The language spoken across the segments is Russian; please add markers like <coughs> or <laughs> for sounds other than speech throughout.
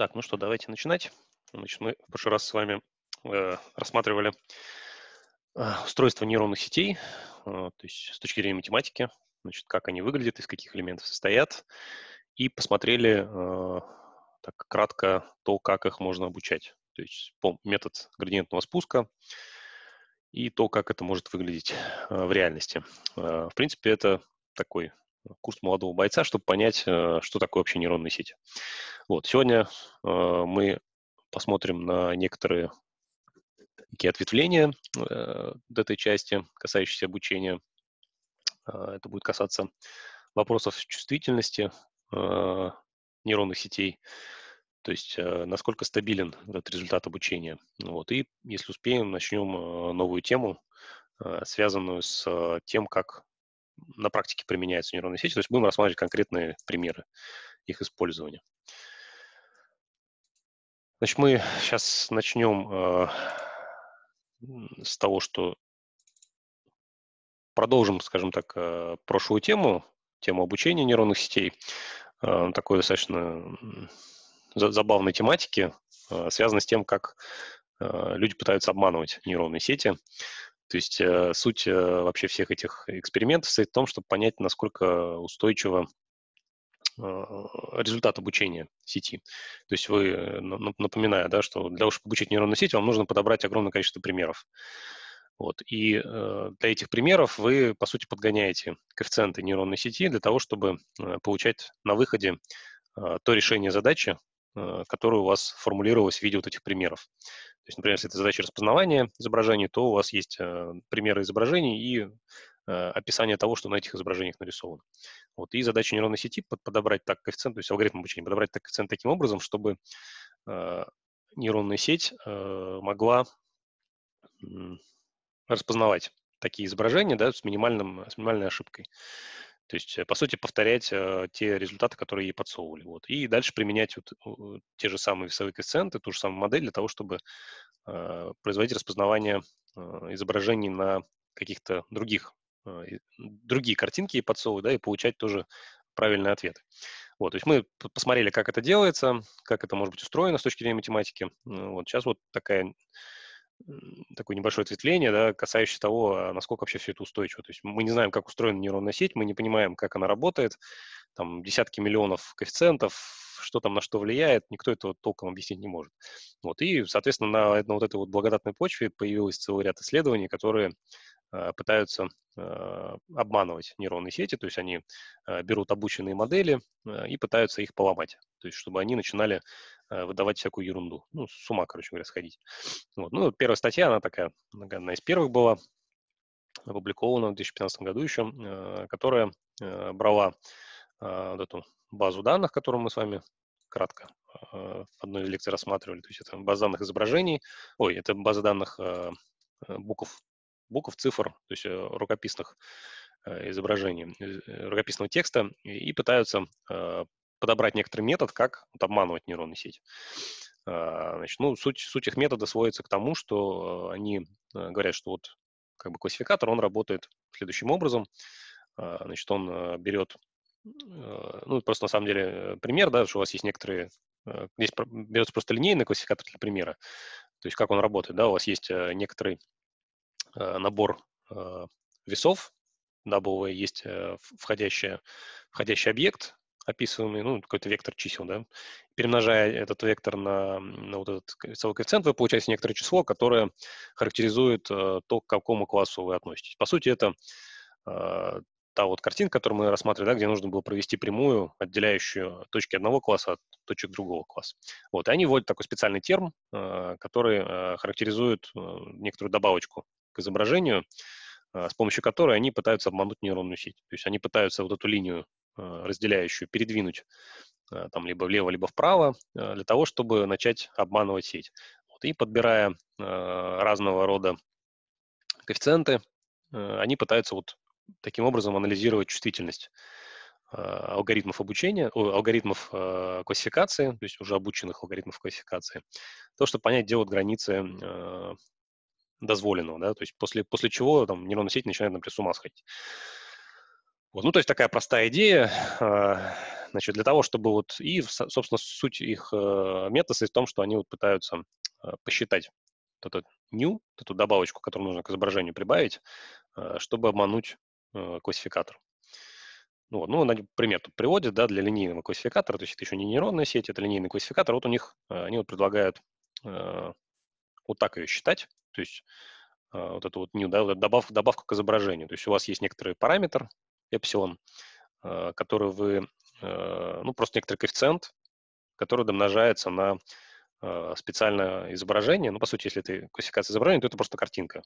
Так, ну что, давайте начинать. Значит, мы в прошлый раз с вами э, рассматривали э, устройство нейронных сетей, э, то есть с точки зрения математики, значит, как они выглядят, из каких элементов состоят, и посмотрели э, так кратко то, как их можно обучать, то есть по метод градиентного спуска и то, как это может выглядеть э, в реальности. Э, в принципе, это такой курс молодого бойца, чтобы понять, э, что такое вообще нейронные сети. Вот, сегодня э, мы посмотрим на некоторые такие ответвления э, этой части, касающиеся обучения. Э, это будет касаться вопросов чувствительности э, нейронных сетей, то есть э, насколько стабилен этот результат обучения. Вот, и если успеем, начнем э, новую тему, э, связанную с э, тем, как на практике применяются нейронные сети, то есть будем рассматривать конкретные примеры их использования. Э, Значит, мы сейчас начнем э, с того, что продолжим, скажем так, э, прошлую тему, тему обучения нейронных сетей, э, такой достаточно за забавной тематики, э, связанной с тем, как э, люди пытаются обманывать нейронные сети. То есть э, суть э, вообще всех этих экспериментов состоит в том, чтобы понять, насколько устойчиво Э, результат обучения сети. То есть вы, э, напоминаю, да, что для того, чтобы обучить нейронную сеть, вам нужно подобрать огромное количество примеров. Вот. И э, для этих примеров вы, по сути, подгоняете коэффициенты нейронной сети для того, чтобы получать на выходе то решение задачи, э, которое у вас формулировалось в виде вот этих примеров. То есть, например, если это задача распознавания изображений, то у вас есть примеры изображений и Э, описание того, что на этих изображениях нарисовано. Вот. И задача нейронной сети под, подобрать так коэффициент, то есть алгоритм обучения, подобрать так коэффициент таким образом, чтобы э, нейронная сеть э, могла э, распознавать такие изображения да, с, минимальным, с минимальной ошибкой. То есть, э, по сути, повторять э, те результаты, которые ей подсовывали. Вот. И дальше применять вот, те же самые весовые коэффициенты, ту же самую модель для того, чтобы э, производить распознавание э, изображений на каких-то других а, другие картинки и подсовывать, да, и получать тоже правильные ответы. Вот, то есть мы посмотрели, как это делается, как это может быть устроено с точки зрения математики. Ну вот сейчас вот такая, такое небольшое ответвление, да, касающееся того, а насколько вообще все это устойчиво. То есть мы не знаем, как устроена нейронная сеть, мы не понимаем, как она работает, там десятки миллионов коэффициентов, что там на что влияет, никто этого толком объяснить не может. Вот, и, соответственно, на, на вот этой вот благодатной почве появилось целый ряд исследований, которые Э, пытаются э, обманывать нейронные сети, то есть они э, берут обученные модели и пытаются их поломать, то есть чтобы они начинали выдавать всякую ерунду, ну, с ума, короче говоря, сходить. Вот. Ну, первая статья, она такая, одна из первых была, опубликована в 2015 году еще, которая брала вот эту базу данных, которую мы с вами кратко в одной из лекций рассматривали, то есть это база данных изображений, ой, это база данных букв букв, цифр, то есть э, рукописных э, изображений, э, рукописного текста, и пытаются подобрать некоторый метод, как вот обманывать нейронную сеть. А, значит, ну, суть, суть их метода сводится к тому, что они говорят, что вот как бы классификатор, он работает следующим образом. А, значит, он берет, ну, просто на самом деле пример, да, что у вас есть некоторые, здесь берется просто линейный классификатор для примера, то есть как он работает, да, у вас есть некоторый Э, набор э, весов, дабовые есть э, входящий, входящий объект, описываемый, ну, какой-то вектор чисел, да, перемножая этот вектор на, на вот этот целый коэффициент, вы получаете некоторое число, которое характеризует э, то, к какому классу вы относитесь. По сути, это э, та вот картинка, которую мы рассматривали, да, где нужно было провести прямую, отделяющую точки одного класса от точек другого класса. Вот, и они вводят такой специальный терм, э, который э, характеризует э, некоторую добавочку к изображению, а, с помощью которой они пытаются обмануть нейронную сеть. То есть они пытаются вот эту линию а, разделяющую передвинуть а, там либо влево, либо вправо, для того, чтобы начать обманывать сеть. Вот, и подбирая разного рода коэффициенты, они пытаются вот таким образом анализировать чувствительность алгоритмов обучения, алгоритмов классификации, то есть уже обученных алгоритмов классификации, то, чтобы понять, где вот границы дозволенного, да, то есть после, после чего там нейронная сеть начинает, например, с ума сходить. Вот, ну, то есть такая простая идея, а, значит, для того, чтобы вот, и, собственно, суть их э, метода состоит в том, что они вот пытаются а, посчитать вот этот new, эту добавочку, которую нужно к изображению прибавить, а, чтобы обмануть э, классификатор. Ну, вот, ну, например, тут приводит, да, для линейного классификатора, то есть это еще не нейронная сеть, это линейный классификатор, вот у них, э, они вот предлагают вот так ее считать, то есть а, вот эту вот new, да, добавку, добавку к изображению. То есть у вас есть некоторый параметр, эпсилон, а, который вы, а, ну, просто некоторый коэффициент, который домножается на специальное изображение. Ну, по сути, если это классификация изображения, то это просто картинка.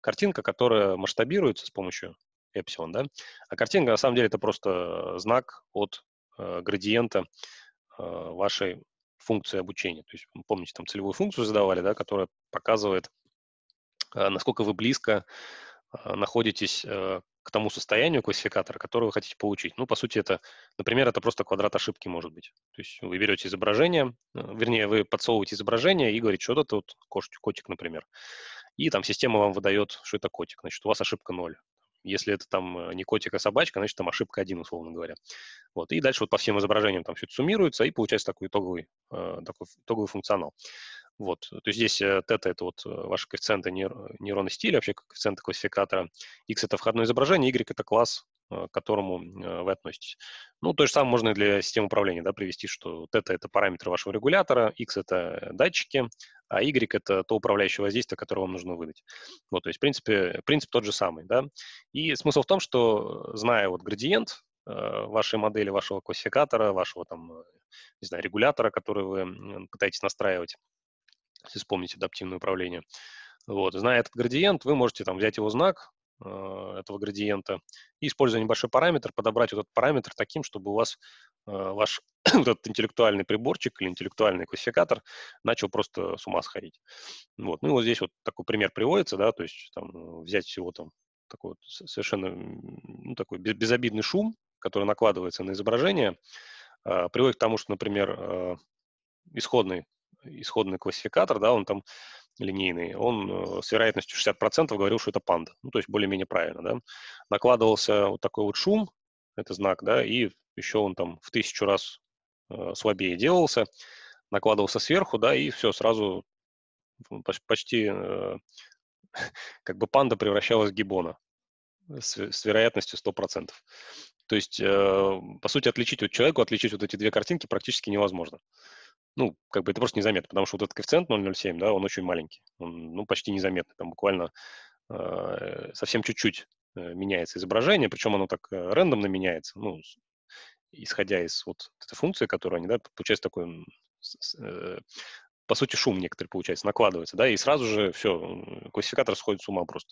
Картинка, которая масштабируется с помощью эпсилон, да. А картинка, на самом деле, это просто знак от градиента вашей функции обучения. То есть, помните, там целевую функцию задавали, да, которая показывает Э, насколько вы близко э, находитесь э, к тому состоянию классификатора, которое вы хотите получить. Ну, по сути, это, например, это просто квадрат ошибки может быть. То есть вы берете изображение, вернее, вы подсовываете изображение и говорите, что это вот кошечка, котик, например. И там система вам выдает, что это котик, значит, у вас ошибка 0. Если это там не котик, а собачка, значит, там ошибка 1, условно говоря. Вот. И дальше вот по всем изображениям там все это суммируется, и получается такой итоговый, э, такой итоговый функционал. Вот, э, то есть здесь э, тета — это вот э, ваши коэффициенты нейронной стиля, вообще коэффициенты классификатора. X — это входное изображение, Y — это класс, к которому вы относитесь. Ну, то же самое можно и для систем управления да, привести, что тета — это параметры вашего регулятора, X — это датчики, а Y — это то управляющее воздействие, которое вам нужно выдать. Вот, то есть, в принципе, принцип тот же самый, да. И смысл в том, что, зная вот градиент, вашей модели, вашего классификатора, вашего там, не знаю, регулятора, который вы пытаетесь настраивать, если вспомнить адаптивное управление. Вот. Зная этот градиент, вы можете там взять его знак э, этого градиента и, используя небольшой параметр, подобрать вот этот параметр таким, чтобы у вас э, ваш <clears throat> вот этот интеллектуальный приборчик или интеллектуальный классификатор начал просто с ума сходить. Вот. Ну и вот здесь вот такой пример приводится, да, то есть там э, взять всего там такой вот совершенно ну, такой безобидный шум, который накладывается на изображение, э, приводит к тому, что, например, э, исходный исходный классификатор, да, он там линейный, он э, с вероятностью 60% говорил, что это панда. Ну, то есть более-менее правильно, да. Накладывался вот такой вот шум, это знак, да, и еще он там в тысячу раз э, слабее делался, накладывался сверху, да, и все, сразу почти э, <laughs> как бы панда превращалась в гибона с, с вероятностью 100%. То есть, э, по сути, отличить вот человеку, отличить вот эти две картинки практически невозможно ну, как бы это просто незаметно, потому что вот этот коэффициент 0,07, да, он очень маленький, он, ну, почти незаметный, там буквально э, совсем чуть-чуть э, меняется изображение, причем оно так э, рандомно меняется, ну, исходя из вот этой функции, которую они, да, получается такой э, по сути, шум некоторый получается, накладывается, да, и сразу же все, классификатор сходит с ума просто.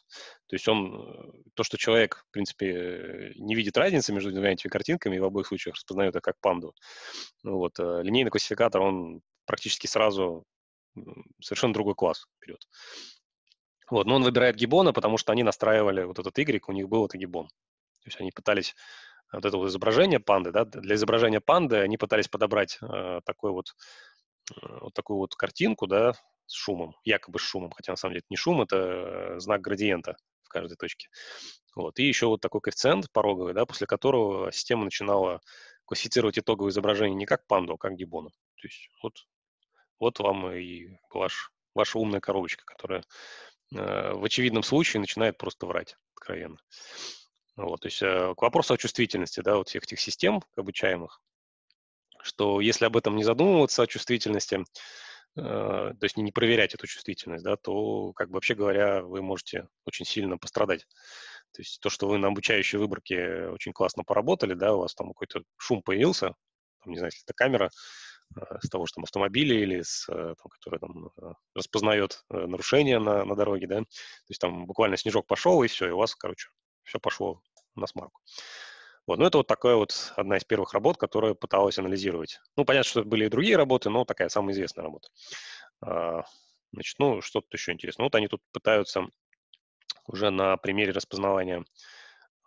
То есть он, э, то, что человек, в принципе, э, не видит разницы между двумя этими картинками и в обоих случаях распознает это как панду. Ну, вот, э, линейный классификатор, он практически сразу совершенно другой класс берет. Вот, но он выбирает гибона, потому что они настраивали вот этот Y, у них был это гибон. То есть они пытались вот это вот изображение панды, да, для изображения панды они пытались подобрать э, такой вот Э, вот такую вот картинку, да, с шумом, якобы с шумом, хотя на самом деле это не шум, это э, знак градиента в каждой точке. Вот. И еще вот такой коэффициент пороговый, да, после которого система начинала классифицировать итоговое изображение не как панду, а как гибону. То есть вот, вот вам и ваш, ваша умная коробочка, которая э, в очевидном случае начинает просто врать откровенно. Вот, то есть э, к вопросу о чувствительности да, вот всех этих систем обучаемых, что если об этом не задумываться, о чувствительности, э, то есть не проверять эту чувствительность, да, то, как бы вообще говоря, вы можете очень сильно пострадать. То есть то, что вы на обучающей выборке очень классно поработали, да, у вас там какой-то шум появился, там, не знаю, если это камера, э, с того, что там автомобиля или с, э, там, который там распознает нарушения на, на дороге, да, то есть там буквально снежок пошел, и все, и у вас, короче, все пошло на смарку. Вот, ну, это вот такая вот одна из первых работ, которая пыталась анализировать. Ну, понятно, что были и другие работы, но такая самая известная работа. А, значит, ну, что тут еще интересно. Вот они тут пытаются уже на примере распознавания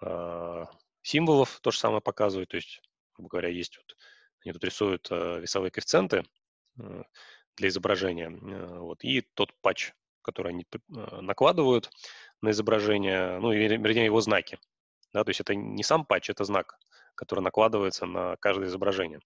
а, символов то же самое показывают. То есть, грубо говоря, есть вот, они тут рисуют а, весовые коэффициенты для изображения. вот, и тот патч, который они накладывают на изображение, ну, вернее, его знаки. Да, то есть это не сам патч, это знак, который накладывается на каждое изображение.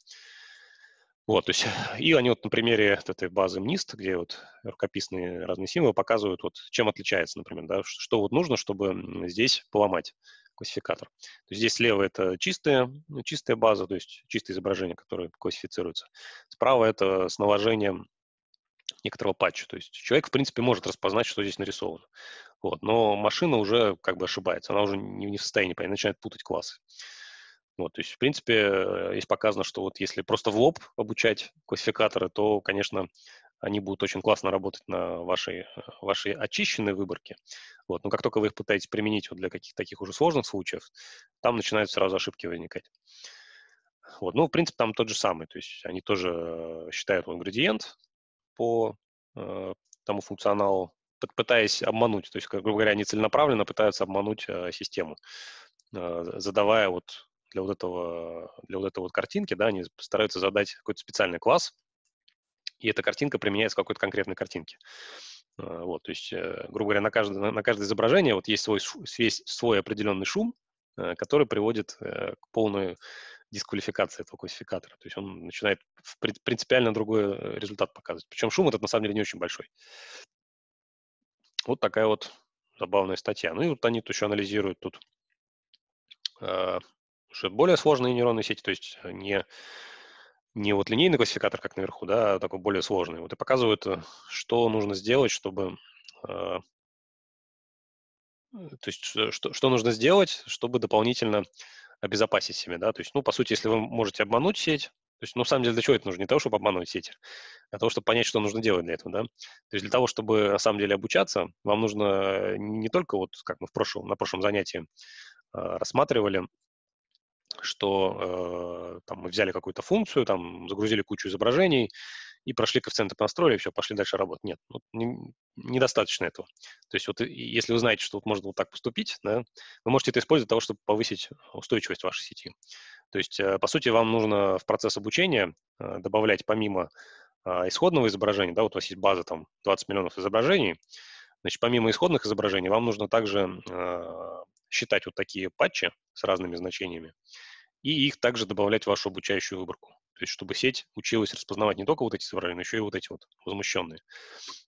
Вот, то есть, <laughs> и они вот на примере этой базы МНИСТ, где вот рукописные разные символы показывают, вот чем отличается, например, да, что вот нужно, чтобы здесь поломать классификатор. То есть здесь слева это чистая, ну, чистая база, то есть чистое изображение, которое классифицируется. Справа это с наложением некоторого патча. То есть человек, в принципе, может распознать, что здесь нарисовано. Вот. Но машина уже как бы ошибается, она уже не, не в состоянии, начинает путать классы. Вот, то есть, в принципе, есть показано, что вот если просто в лоб обучать классификаторы, то, конечно, они будут очень классно работать на вашей, вашей очищенной выборке. Вот. Но как только вы их пытаетесь применить вот для каких-то таких уже сложных случаев, там начинают сразу ошибки возникать. Вот. Ну, в принципе, там тот же самый. То есть они тоже э, считают ингредиент по э, тому функционалу, пытаясь обмануть, то есть, грубо говоря, они целенаправленно пытаются обмануть э, систему, э, задавая вот для вот этого, для вот этой вот картинки, да, они стараются задать какой-то специальный класс, и эта картинка применяется к какой-то конкретной картинке. Э, вот, то есть, э, грубо говоря, на каждое, на, на каждое изображение вот есть свой, весь свой определенный шум, э, который приводит э, к полной дисквалификации этого классификатора. То есть он начинает принципиально другой э, результат показывать. Причем шум этот на самом деле не очень большой. Вот такая вот забавная статья. Ну и вот они тут еще анализируют тут а, уже более сложные нейронные сети, то есть не, не вот линейный классификатор, как наверху, да, а такой более сложный. Вот и показывают, э, что нужно сделать, чтобы... А, э, то есть э, что, что нужно сделать, чтобы дополнительно обезопасить себя, да, то есть, ну, по сути, если вы можете обмануть сеть, то есть, ну, на самом деле, для чего это нужно? Не того, чтобы обманывать сеть, а того, чтобы понять, что нужно делать для этого, да? То есть для того, чтобы, на самом деле, обучаться, вам нужно не только вот, как мы в прошлом, на прошлом занятии э, рассматривали, что э, там мы взяли какую-то функцию, там загрузили кучу изображений и прошли коэффициенты настроили, и все, пошли дальше работать. Нет, ну, не, недостаточно этого. То есть вот если вы знаете, что вот можно вот так поступить, да, вы можете это использовать для того, чтобы повысить устойчивость вашей сети. То есть, э, по сути, вам нужно в процесс обучения э, добавлять помимо а, исходного изображения, да, вот у вас есть база там 20 миллионов изображений, значит, помимо исходных изображений вам нужно также а, считать вот такие патчи с разными значениями и их также добавлять в вашу обучающую выборку. То есть, чтобы сеть училась распознавать не только вот эти изображения, но еще и вот эти вот возмущенные.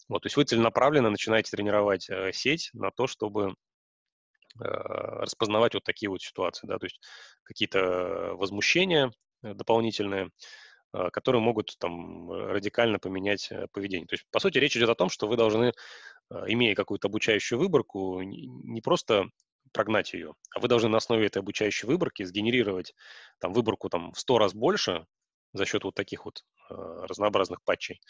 Вот, то есть вы целенаправленно начинаете тренировать э, сеть на то, чтобы Э, распознавать вот такие вот ситуации, да, то есть какие-то возмущения э, дополнительные, э, которые могут там радикально поменять поведение. То есть, по сути, речь идет о том, что вы должны, имея какую-то обучающую выборку, не просто прогнать ее, а вы должны на основе этой обучающей выборки сгенерировать там выборку там в 100 раз больше, за счет вот таких вот э, разнообразных патчей,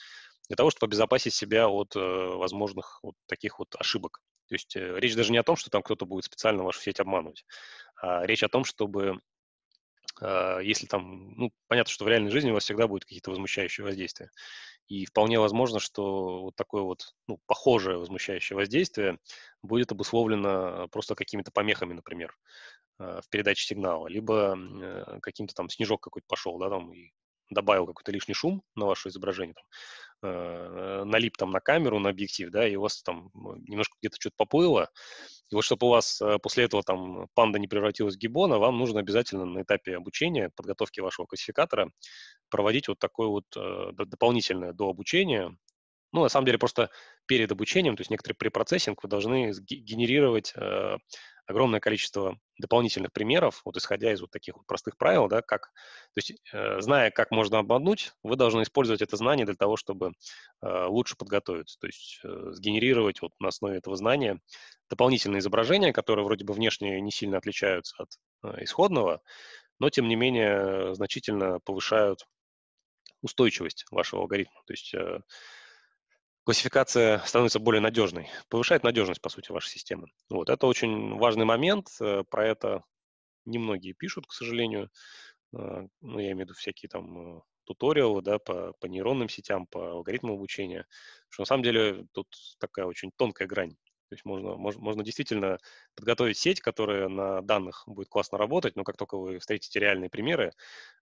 для того, чтобы обезопасить себя от э, возможных вот таких вот ошибок. То есть э, речь даже не о том, что там кто-то будет специально вашу сеть обманывать, а речь о том, чтобы а, если там, ну, понятно, что в реальной жизни у вас всегда будут какие-то возмущающие воздействия. И вполне возможно, что вот такое вот, ну, похожее возмущающее воздействие будет обусловлено просто какими-то помехами, например, в передаче сигнала, либо каким-то там снежок какой-то пошел, да, там, и добавил какой-то лишний шум на ваше изображение, там, э, налип там на камеру, на объектив, да, и у вас там ну, немножко где-то что-то поплыло, и вот чтобы у вас э, после этого там панда не превратилась в гибона, вам нужно обязательно на этапе обучения, подготовки вашего классификатора проводить вот такое вот э, дополнительное до обучения, ну, на самом деле, просто перед обучением, то есть некоторый препроцессинг, вы должны генерировать э, огромное количество дополнительных примеров, вот исходя из вот таких вот простых правил, да, как, то есть, э, зная, как можно обмануть, вы должны использовать это знание для того, чтобы э, лучше подготовиться, то есть э, сгенерировать вот на основе этого знания дополнительные изображения, которые вроде бы внешне не сильно отличаются от э, исходного, но тем не менее э, значительно повышают устойчивость вашего алгоритма, то есть э, классификация становится более надежной, повышает надежность, по сути, вашей системы. Вот, это очень важный момент, э, про это немногие пишут, к сожалению, э, ну, я имею в виду всякие там э, туториалы, да, по, по нейронным сетям, по алгоритмам обучения, что на самом деле тут такая очень тонкая грань. То есть можно, можно, можно действительно подготовить сеть, которая на данных будет классно работать, но как только вы встретите реальные примеры,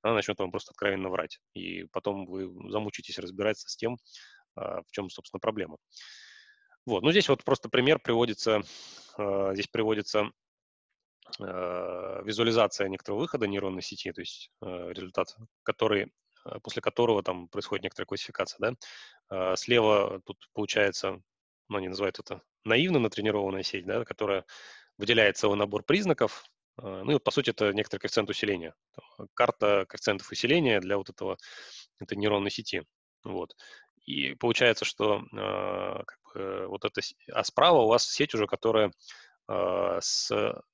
она начнет вам просто откровенно врать. И потом вы замучитесь разбираться с тем, а, в чем, собственно, проблема. Вот. Ну, здесь вот просто пример приводится, а, здесь приводится а, визуализация некоторого выхода нейронной сети, то есть результат, который, после которого там происходит некоторая классификация. Да? Слева тут получается, ну, они называют это наивно натренированная сеть, да, которая выделяет целый набор признаков, ну и, по сути, это некоторый коэффициент усиления. Карта коэффициентов усиления для вот этого, этой нейронной сети. Вот. И получается, что э, как бы, вот это, а справа у вас сеть уже, которая э, с,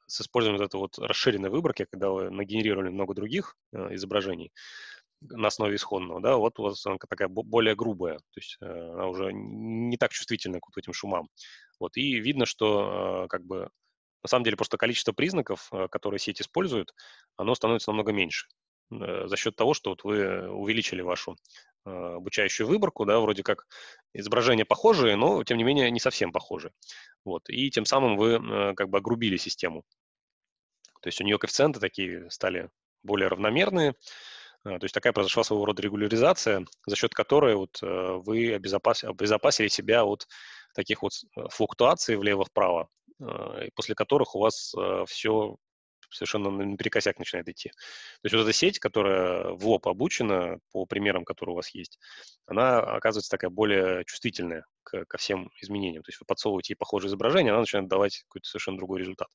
с использованием вот этой вот расширенной выборки, когда вы нагенерировали много других э, изображений, на основе исходного, да, вот у вас она такая более грубая, то есть она уже не так чувствительна к вот этим шумам. Вот, и видно, что как бы на самом деле просто количество признаков, которые сеть использует, оно становится намного меньше. Э, за счет того, что вот вы увеличили вашу э, обучающую выборку, да, вроде как изображения похожие, но тем не менее не совсем похожие, Вот, и тем самым вы э, как бы огрубили систему. То есть у нее коэффициенты такие стали более равномерные, то есть такая произошла своего рода регуляризация, за счет которой вот вы обезопасили себя от таких вот флуктуаций влево-вправо, после которых у вас все совершенно наперекосяк начинает идти. То есть вот эта сеть, которая в лоб обучена, по примерам, которые у вас есть, она оказывается такая более чувствительная к, ко всем изменениям. То есть вы подсовываете ей похожее изображение, она начинает давать какой-то совершенно другой результат.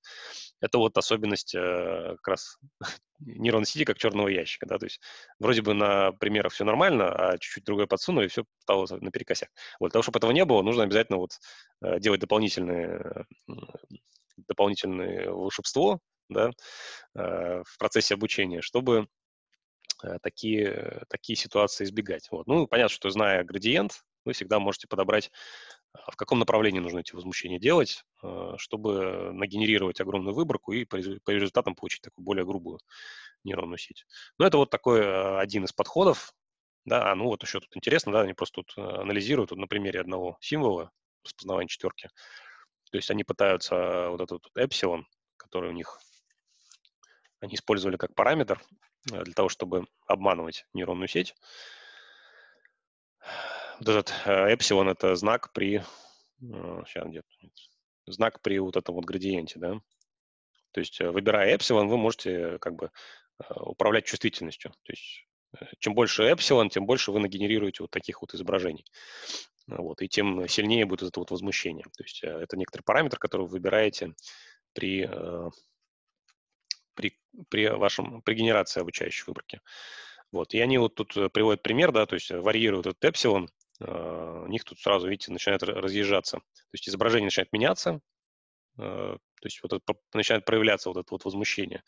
Это вот особенность э, как раз <laughs> нейронной сети как черного ящика. Да? То есть вроде бы на примерах все нормально, а чуть-чуть другое подсунули, и все стало наперекосяк. Вот, для того, чтобы этого не было, нужно обязательно вот, э, делать дополнительные э, дополнительное волшебство, да, э, в процессе обучения, чтобы э, такие, такие ситуации избегать. Вот. Ну, понятно, что зная градиент, вы всегда можете подобрать, а, в каком направлении нужно эти возмущения делать, э, чтобы нагенерировать огромную выборку и по результатам получить такую более грубую нейронную сеть. Но ну, это вот такой один из подходов. Да, а ну вот еще тут интересно, да, они просто тут анализируют вот на примере одного символа с познавания четверки. То есть они пытаются вот этот эпсилон, который у них они использовали как параметр э, для того, чтобы обманывать нейронную сеть. Вот этот э, эпсилон — это знак при... Сейчас, э, где Знак при вот этом вот градиенте, да? То есть, выбирая эпсилон, вы можете как бы управлять чувствительностью. То есть, чем больше эпсилон, тем больше вы нагенерируете вот таких вот изображений. Вот, и тем сильнее будет это вот возмущение. То есть, это некоторый параметр, который вы выбираете при при, при, вашем, при генерации обучающей выборки. Вот. И они вот тут э, приводят пример, да, то есть э, варьируют этот эпсилон, а, у них тут сразу, видите, начинает разъезжаться. То есть изображение начинает меняться, а, то есть вот это, начинает проявляться вот это вот возмущение.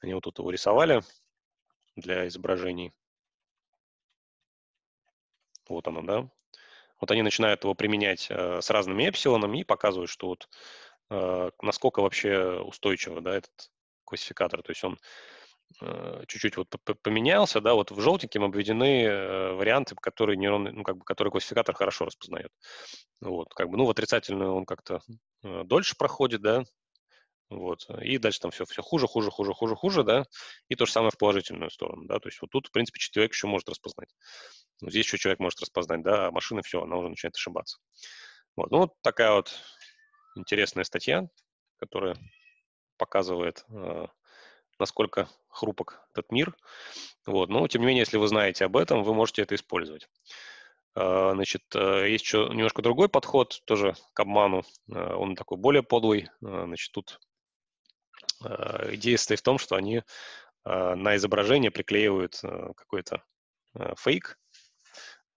Они вот тут его рисовали для изображений. Вот оно, да. Вот они начинают его применять а, с разными эпсилонами и показывают, что вот насколько вообще устойчиво да, этот классификатор, то есть он э, чуть-чуть вот поменялся, да, вот в желтеньким обведены э, варианты, которые нейрон, ну, как бы, которые классификатор хорошо распознает. Вот, как бы, ну, в отрицательную он как-то э, дольше проходит, да, вот, и дальше там все, все хуже, хуже, хуже, хуже, хуже, да, и то же самое в положительную сторону, да, то есть вот тут, в принципе, человек еще может распознать. Ну, здесь еще человек может распознать, да, а машина все, она уже начинает ошибаться. Вот, ну, вот такая вот интересная статья, которая показывает, э, насколько хрупок этот мир. Вот. Но, тем не менее, если вы знаете об этом, вы можете это использовать. А, значит, э, есть еще немножко другой подход тоже к обману. Э, он такой более подлый. Значит, тут идея состоит в том, что они на изображение приклеивают какой-то фейк,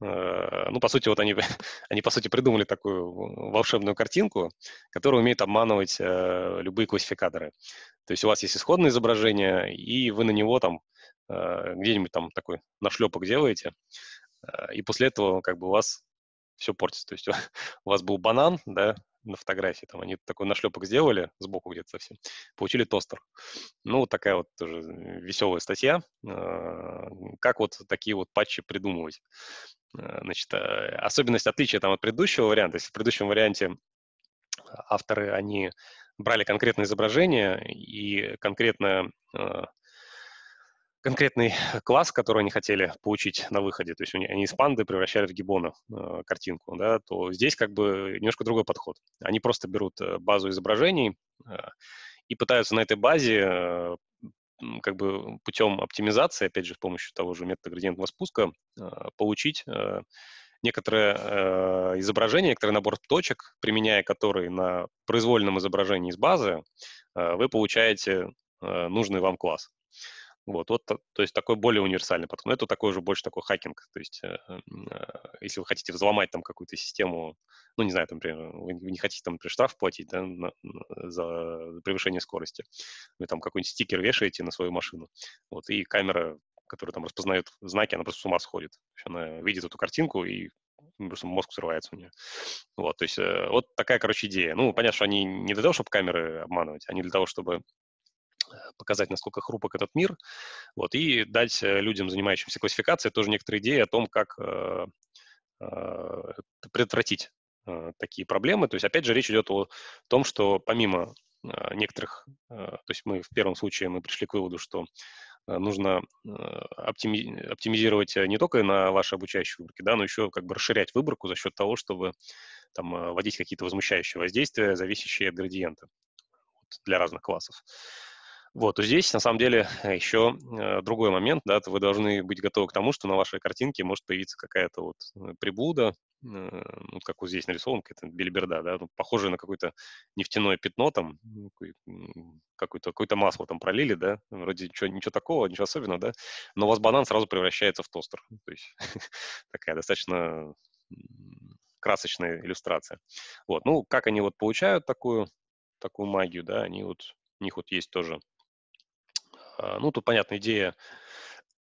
Э, ну, по сути, вот они, <laughs> они, по сути, придумали такую волшебную картинку, которая умеет обманывать э, любые классификаторы. То есть у вас есть исходное изображение, и вы на него там э, где-нибудь там такой нашлепок делаете, и после этого как бы у вас все портится. То есть <laughs> у вас был банан, да, на фотографии, там они такой нашлепок сделали, сбоку где-то совсем, получили тостер. Ну, вот такая вот тоже веселая статья, а, как вот такие вот патчи придумывать. А, значит, э, особенность отличия там от предыдущего варианта, если в предыдущем варианте авторы, они брали конкретное изображение и конкретно а, конкретный э, класс, который они хотели получить на выходе, то есть они из панды превращали в гибона э, картинку, да, то здесь как бы немножко другой подход. Они просто берут э, базу изображений э, и пытаются на этой базе э, как бы путем оптимизации, опять же, с помощью того же метода градиентного спуска, э, получить э, некоторое э, изображение, некоторый набор точек, применяя которые на произвольном изображении из базы, э, вы получаете э, нужный вам класс. Вот, вот, то есть такой более универсальный подход. Но это такой уже больше такой хакинг. То есть, э, э, а, если вы хотите взломать там какую-то систему, ну, не знаю, там, например, вы не хотите там например, штраф платить да, на, на, за превышение скорости, вы там какой-нибудь стикер вешаете на свою машину, вот, и камера, которая там распознает знаки, она просто с ума сходит. Она видит эту картинку и просто мозг взрывается у нее. Вот, то есть э, вот такая, короче, идея. Ну, понятно, что они не для того, чтобы камеры обманывать, они для того, чтобы Э, показать, насколько хрупок этот мир, вот, и дать э, людям, занимающимся классификацией, тоже некоторые идеи о том, как э, э, предотвратить э, такие проблемы. То есть, опять же, речь идет о том, что помимо э, некоторых, то есть мы в первом случае мы пришли к выводу, что нужно оптими- оптимизировать не только на ваши обучающие выборки, да, но еще как бы расширять выборку за счет того, чтобы там вводить какие-то возмущающие воздействия, зависящие от градиента для разных классов. Вот, то здесь, на самом деле, <laughs> еще э, другой момент, да, вы должны быть готовы к тому, что на вашей картинке может появиться какая-то вот э, прибуда, э, ну, вот как вот здесь нарисован, какая-то бельберда, да, ну, похожая на какое-то нефтяное пятно там, ну, какое-то какое масло там пролили, да, вроде ничего, ничего такого, ничего особенного, да, но у вас банан сразу превращается в тостер. То есть <laughs> такая достаточно красочная иллюстрация. Вот, ну, как они вот получают такую, такую магию, да, они вот, у них вот есть тоже а, ну, тут, понятно, идея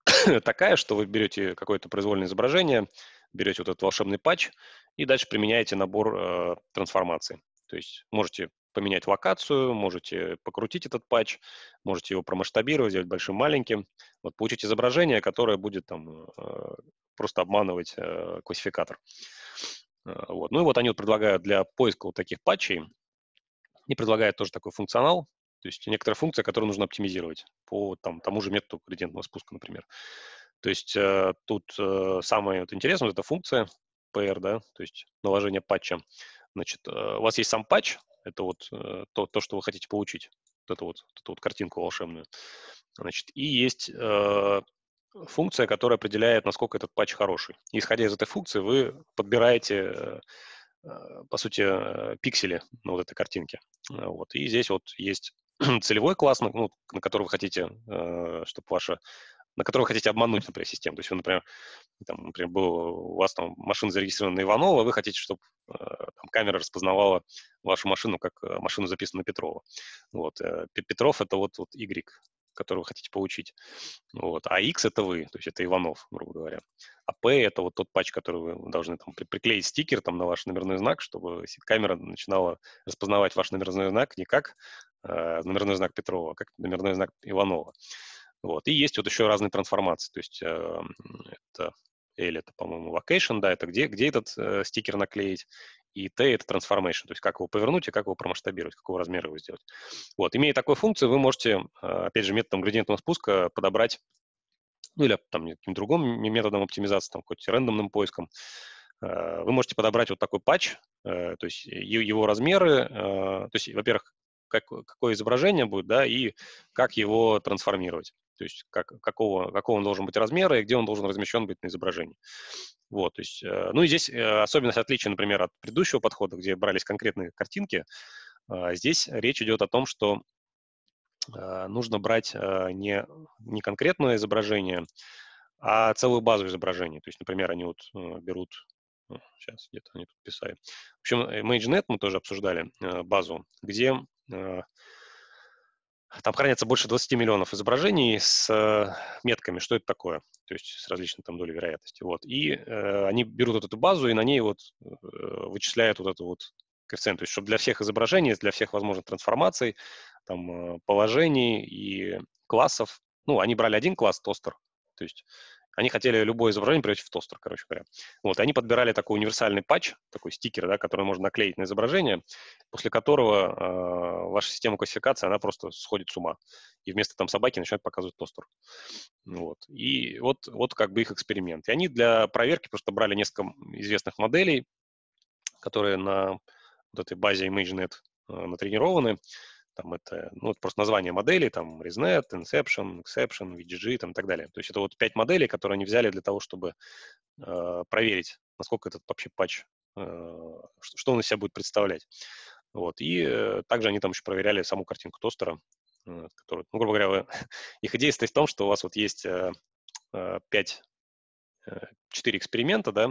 <coughs> такая, что вы берете какое-то произвольное изображение, берете вот этот волшебный патч и дальше применяете набор э, трансформаций. То есть можете поменять локацию, можете покрутить этот патч, можете его промасштабировать, сделать большим, маленьким. Вот получить изображение, которое будет там э, просто обманывать э, классификатор. Э, вот. Ну и вот они вот предлагают для поиска вот таких патчей, и предлагают тоже такой функционал, то есть некоторая функция, которую нужно оптимизировать по там, тому же методу градиентного спуска, например. То есть э, тут э, самое вот интересное, это функция PR, да, то есть наложение патча. Значит, э, у вас есть сам патч, это вот э, то, то, что вы хотите получить, вот эту вот, эту вот картинку волшебную. Значит, и есть э, функция, которая определяет, насколько этот патч хороший. Исходя из этой функции, вы подбираете, э, э, по сути, э, пиксели на вот этой картинке. Вот. И здесь вот есть <clears throat> целевой класс, на, ну, на который вы хотите, э, чтобы ваша на который вы хотите обмануть, например, систему. То есть, вы, например, там, например был, у вас там машина зарегистрирована на Иванова, вы хотите, чтобы э, там, камера распознавала вашу машину как э, машину, записанную на Петрова. Вот, э, Петров — это вот, вот Y, который вы хотите получить. Вот. А X — это вы, то есть это Иванов, грубо говоря. А P — это вот тот патч, который вы должны там, при приклеить стикер там, на ваш номерной знак, чтобы камера начинала распознавать ваш номерной знак не как Э, номерной знак Петрова, как номерной знак Иванова. Вот. И есть вот еще разные трансформации. То есть э, это L это, по-моему, location, да, это где, где этот э, стикер наклеить, и T это transformation, то есть как его повернуть и как его промасштабировать, какого размера его сделать. Вот, имея такую функцию, вы можете, э, опять же, методом градиентного спуска подобрать, ну или там каким-то другим методом оптимизации, там хоть рандомным поиском, э, вы можете подобрать вот такой патч, то есть его размеры, то есть, во-первых, как, какое изображение будет, да, и как его трансформировать. То есть как, какого, какого он должен быть размера и где он должен размещен быть на изображении. Вот, то есть, э, ну и здесь э, особенность отличия, например, от предыдущего подхода, где брались конкретные картинки, э, здесь речь идет о том, что нужно брать не, не конкретное изображение, а целую базу изображений. То есть, например, они вот берут сейчас где-то они тут писали. В общем, ImageNet мы тоже обсуждали базу, где Э, там хранятся больше 20 миллионов изображений с э, метками, что это такое, то есть с различной там долей вероятности. Вот. И э, они берут вот эту базу и на ней вот э, вычисляют вот эту вот коэффициент, то есть чтобы для всех изображений, для всех возможных трансформаций, там, э, положений и классов, ну, они брали один класс, тостер, то есть они хотели любое изображение превратить в тостер, короче говоря. Вот, и они подбирали такой универсальный патч, такой стикер, да, который можно наклеить на изображение, после которого э, ваша система классификации, она просто сходит с ума. И вместо там собаки начинает показывать тостер. Вот. И вот, вот как бы их эксперимент. И они для проверки просто брали несколько известных моделей, которые на вот этой базе ImageNet э, натренированы, там это, ну, это просто название моделей, там, ResNet, Inception, Exception, VGG, там, и так далее. То есть это вот пять моделей, которые они взяли для того, чтобы э, проверить, насколько этот вообще патч, э, что он из себя будет представлять. Вот. И э, также они там еще проверяли саму картинку тостера, э, который, ну, грубо говоря, вы, <laughs> их идея состоит в том, что у вас вот есть э, э, 5, э, 4 эксперимента, да, э,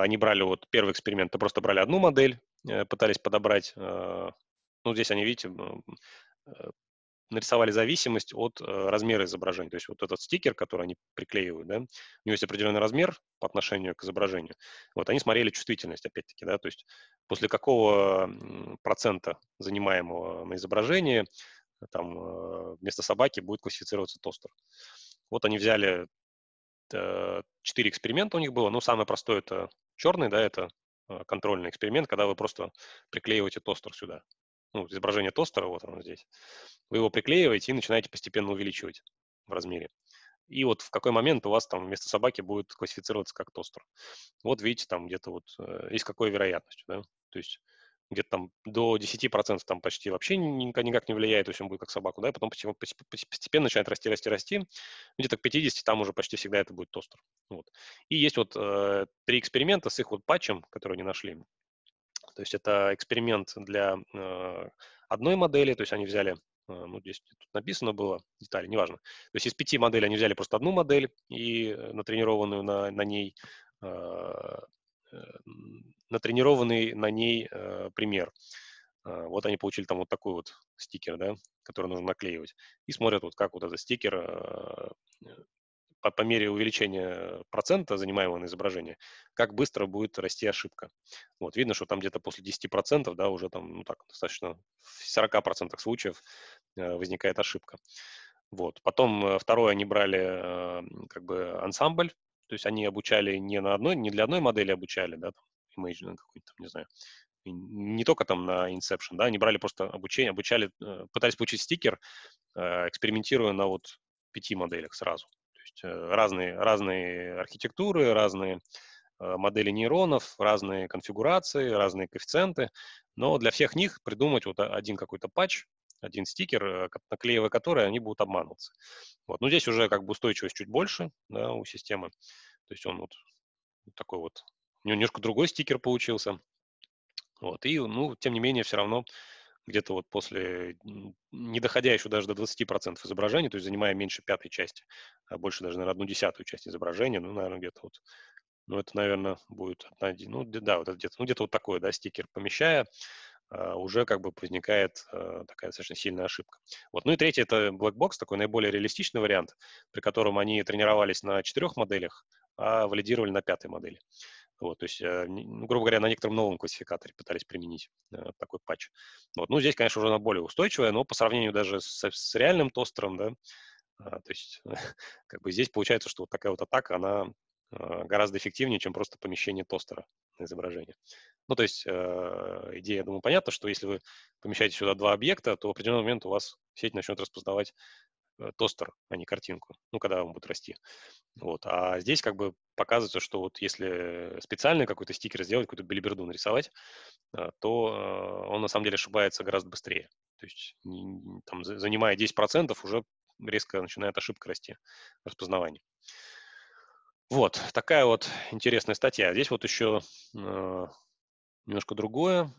они брали вот первый эксперимент, это просто брали одну модель, э, пытались подобрать э, ну, здесь они, видите, э, нарисовали зависимость от э, размера изображения. То есть вот этот стикер, который они приклеивают, да, у него есть определенный размер по отношению к изображению. Вот они смотрели чувствительность, опять-таки, да, то есть после какого процента занимаемого на изображении э, там вместо собаки будет классифицироваться тостер. Вот они взяли четыре эксперимента у них было. Ну, самый простой это черный, да, это контрольный эксперимент, когда вы просто приклеиваете тостер сюда ну, изображение тостера, вот оно здесь, вы его приклеиваете и начинаете постепенно увеличивать в размере. И вот в какой момент у вас там вместо собаки будет классифицироваться как тостер. Вот видите, там где-то вот э, есть какой вероятность да, то есть где-то там до 10% там почти вообще никак никак не влияет, то есть он будет как собаку, да, и потом постепенно начинает расти, расти, расти, где-то к 50 там уже почти всегда это будет тостер. Вот. И есть вот э, три эксперимента с их вот патчем, которые они нашли. То есть это эксперимент для э, одной модели, то есть они взяли э, ну, здесь тут написано было, детали, неважно. То есть из пяти моделей они взяли просто одну модель и э, натренированную на, на ней, э, натренированный на ней пример. вот они получили там вот такой вот стикер, да, который нужно наклеивать. И смотрят, вот как вот этот стикер по, по мере увеличения процента занимаемого на изображение, как быстро будет расти ошибка. Вот, видно, что там где-то после 10%, да, уже там, ну так, достаточно в 40% случаев э, возникает ошибка. Вот. Потом э, второе, они брали э, как бы ансамбль, то есть они обучали не на одной, не для одной модели обучали, да, там, какой-то, не знаю, не только там на Inception, да, они брали просто обучение, обучали, э, пытались получить стикер, э, экспериментируя на вот пяти моделях сразу есть э, разные, разные архитектуры, разные э, модели нейронов, разные конфигурации, разные коэффициенты, но для всех них придумать вот один какой-то патч, один стикер, э, наклеивая который, они будут обманываться. Вот. Но здесь уже как бы устойчивость чуть больше да, у системы. То есть он вот такой вот, у него немножко другой стикер получился. Вот. И, ну, тем не менее, все равно где-то вот после, не доходя еще даже до 20% изображения, то есть занимая меньше пятой части, а больше даже, наверное, одну десятую часть изображения, ну, наверное, где-то вот, ну, это, наверное, будет одна, ну, да, вот где-то, ну, где-то вот такое, да, стикер помещая, а, уже как бы возникает а, такая достаточно сильная ошибка. Вот. Ну и третий — это black box, такой наиболее реалистичный вариант, при котором они тренировались на четырех моделях, а валидировали на пятой модели. Вот, то есть, э, ну, грубо говоря, на некотором новом классификаторе пытались применить э, такой патч. Вот. Ну, здесь, конечно, уже она более устойчивая, но по сравнению даже с, с реальным тостером, да, а, то есть, <laughs> как бы здесь получается, что вот такая вот атака, она а, гораздо эффективнее, чем просто помещение тостера на изображение. Ну, то есть, э, идея, я думаю, понятна, что если вы помещаете сюда два объекта, то в определенный момент у вас сеть начнет распознавать Э, тостер, а не картинку, ну, когда он будет расти. Вот. А здесь как бы показывается, что вот если специально какой-то стикер сделать, какую-то билиберду нарисовать, э, то э, он на самом деле ошибается гораздо быстрее. То есть там, занимая 10%, уже резко начинает ошибка расти распознавание. Вот, такая вот интересная статья. Здесь вот еще немножко другое.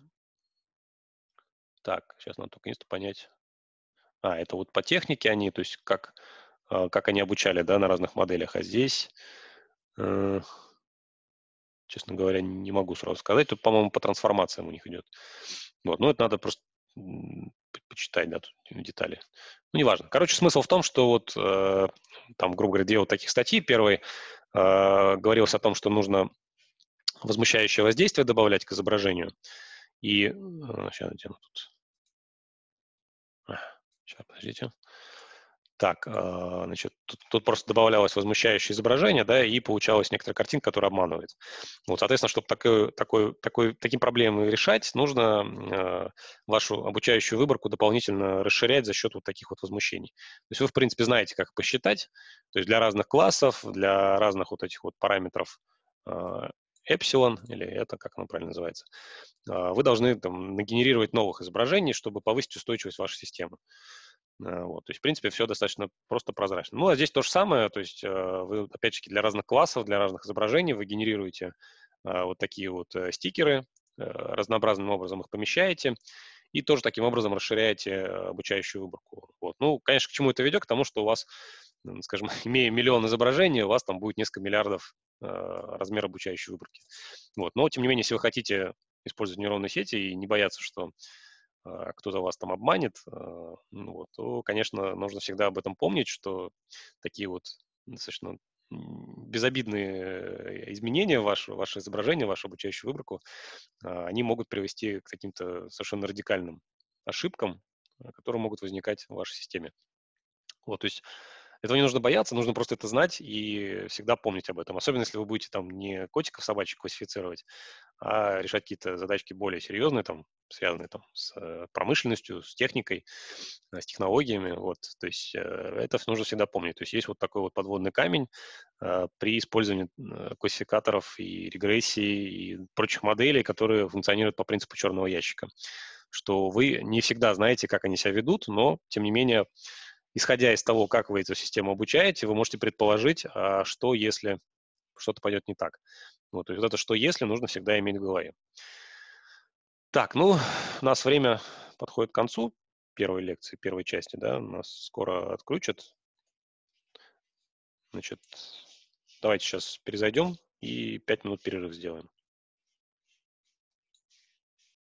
Так, сейчас надо только понять, а, это вот по технике они, то есть как, а, как они обучали, да, на разных моделях. А здесь, э, честно говоря, не могу сразу сказать. Тут, по-моему, по трансформациям у них идет. Вот, ну, это надо просто почитать, да, тут детали. Ну, неважно. Короче, смысл в том, что вот э, там, грубо говоря, две вот таких статьи. Первый э, говорилось о том, что нужно возмущающее воздействие добавлять к изображению. И э, сейчас я тут Сейчас, подождите. Так, а, значит, тут, тут просто добавлялось возмущающее изображение, да, и получалась некоторая картинка, которая обманывает. Вот, соответственно, чтобы такой, такой, такой, таким проблемы решать, нужно э, вашу обучающую выборку дополнительно расширять за счет вот таких вот возмущений. То есть вы, в принципе, знаете, как посчитать. То есть для разных классов, для разных вот этих вот параметров а, эпсилон, или это, как оно правильно называется, а, вы должны там, нагенерировать новых изображений, чтобы повысить устойчивость вашей системы. Э, вот, то есть, в принципе, все достаточно просто прозрачно. Ну, а здесь то же самое, то есть э, вы, опять же, для разных классов, для разных изображений вы генерируете а, вот такие вот э, стикеры, разнообразным образом их помещаете, и тоже таким образом расширяете обучающую выборку. Вот. Ну, конечно, к чему это ведет? К тому, что у вас скажем, <laughs> имея миллион изображений, у вас там будет несколько миллиардов а, размер обучающей выборки. Вот. Но, тем не менее, если вы хотите использовать нейронные сети и не бояться, что а, кто-то вас там обманет, а, ну вот, то, конечно, нужно всегда об этом помнить, что такие вот достаточно безобидные изменения ваше, ваше изображение, вашу обучающую выборку, они могут привести к каким-то совершенно радикальным ошибкам, которые могут возникать в вашей системе. Вот, то есть этого не нужно бояться, нужно просто это знать и всегда помнить об этом. Особенно, если вы будете там не котиков собачек классифицировать, а решать какие-то задачки более серьезные, там, связанные там, с э, промышленностью, с техникой, э, с технологиями. Вот. То есть э, это нужно всегда помнить. То есть есть вот такой вот подводный камень при использовании классификаторов и регрессии и прочих моделей, которые функционируют по принципу черного ящика что вы не всегда знаете, как они себя ведут, но, тем не менее, исходя из того, как вы эту систему обучаете, вы можете предположить, а, что если что-то пойдет не так. Вот, то есть вот это что если нужно всегда иметь в голове. Так, ну, у нас время подходит к концу первой лекции, первой части, да, нас скоро отключат. Значит, давайте сейчас перезайдем и пять минут перерыв сделаем.